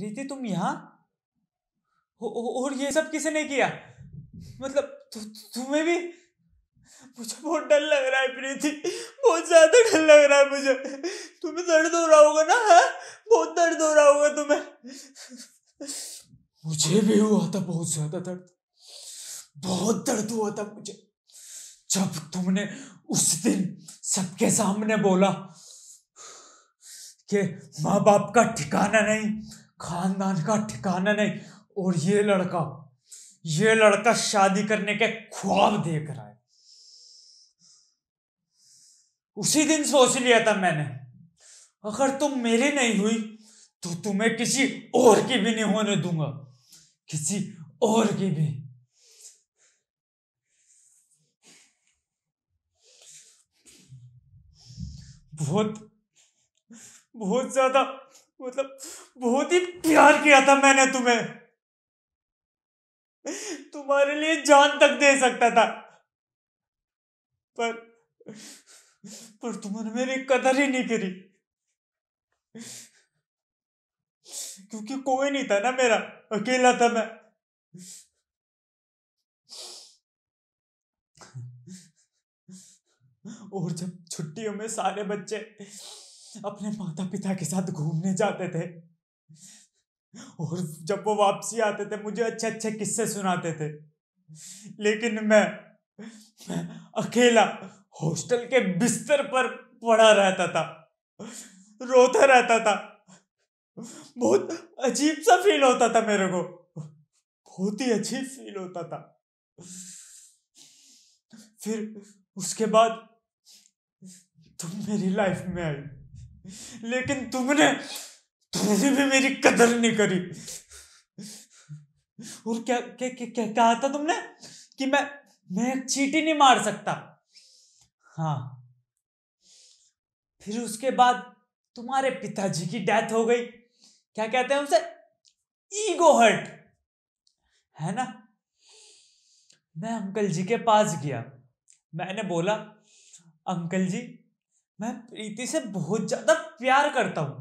रीति तुम यहाँ और ये सब किसने किया मतलब तु, तुम्हें भी मुझे बहुत डर लग रहा है प्रीति बहुत ज्यादा डर लग रहा है मुझे तुम्हें दर्द हो रहा होगा ना है हाँ? बहुत दर्द हो रहा होगा तुम्हें मुझे भी हुआ था बहुत ज्यादा दर्द बहुत दर्द हुआ था मुझे जब तुमने उस दिन सबके सामने बोला कि माँ बाप का ठिकाना नहीं खानदान का ठिकाना नहीं और ये लड़का ये लड़का शादी करने के ख्वाब देख रहा है उसी दिन सोच लिया था मैंने अगर तुम मेरी नहीं हुई तो तुम्हें किसी और की भी नहीं होने दूंगा किसी और की भी बहुत बहुत ज्यादा मतलब बहुत ही प्यार किया था मैंने तुम्हें तुम्हारे लिए जान तक दे सकता था पर पर तुमने मेरी कदर ही नहीं करी क्योंकि कोई नहीं था ना मेरा अकेला था मैं और जब छुट्टियों में सारे बच्चे अपने माता पिता के साथ घूमने जाते थे और जब वो वापसी आते थे मुझे अच्छे अच्छे किस्से सुनाते थे लेकिन मैं, मैं अकेला हॉस्टल के बिस्तर पर पड़ा रहता था रोता रहता था बहुत अजीब सा फील होता था मेरे को बहुत ही अजीब फील होता था फिर उसके बाद तुम मेरी लाइफ में आई लेकिन तुमने तुमने भी मेरी कदर नहीं करी और क्या क्या क्या, क्या कहा था तुमने कि मैं मैं एक चीटी नहीं मार सकता हाँ फिर उसके बाद तुम्हारे पिताजी की डेथ हो गई क्या कहते हैं उसे ईगो हर्ट है ना मैं अंकल जी के पास गया मैंने बोला अंकल जी मैं प्रीति से बहुत ज्यादा प्यार करता हूं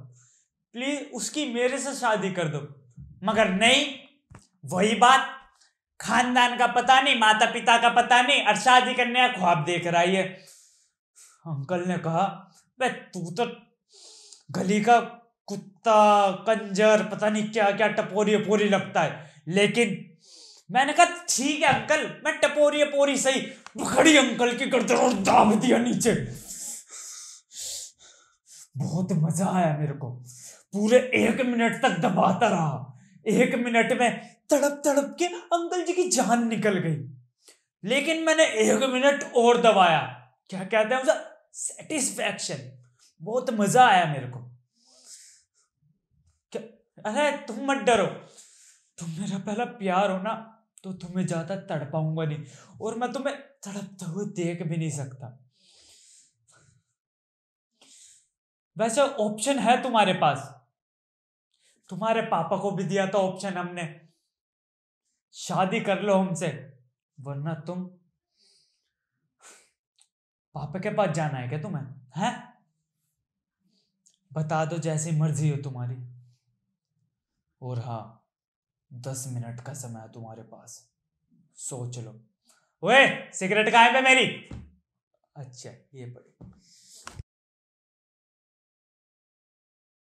प्लीज उसकी मेरे से शादी कर दो मगर नहीं वही बात खानदान का पता नहीं माता पिता का पता नहीं और शादी करने का ख्वाब देख रहा है अंकल ने कहा भाई तू तो गली का कुत्ता कंजर पता नहीं क्या क्या टपोरी पोरी लगता है लेकिन मैंने कहा ठीक है अंकल मैं टपोरी पोरी सही बखड़ी अंकल की गर्दन और दाब दिया नीचे बहुत मजा आया मेरे को पूरे एक मिनट तक दबाता रहा एक मिनट में तड़प तड़प के अंकल जी की जान निकल गई लेकिन मैंने एक मिनट और दबाया क्या कहते हैं उसे सेटिस्फैक्शन बहुत मजा आया मेरे को क्या अरे तुम मत डरो तुम मेरा पहला प्यार हो ना तो तुम्हें ज्यादा तड़पाऊंगा नहीं और मैं तुम्हें तड़पते हुए देख भी नहीं सकता वैसे ऑप्शन है तुम्हारे पास तुम्हारे पापा को भी दिया था ऑप्शन हमने शादी कर लो हमसे वरना तुम पापा के पास जाना है क्या तुम्हें हैं बता दो जैसी मर्जी हो तुम्हारी और हाँ दस मिनट का समय है तुम्हारे पास सोच लो वे सिगरेट कहाँ पे मेरी अच्छा ये पड़ी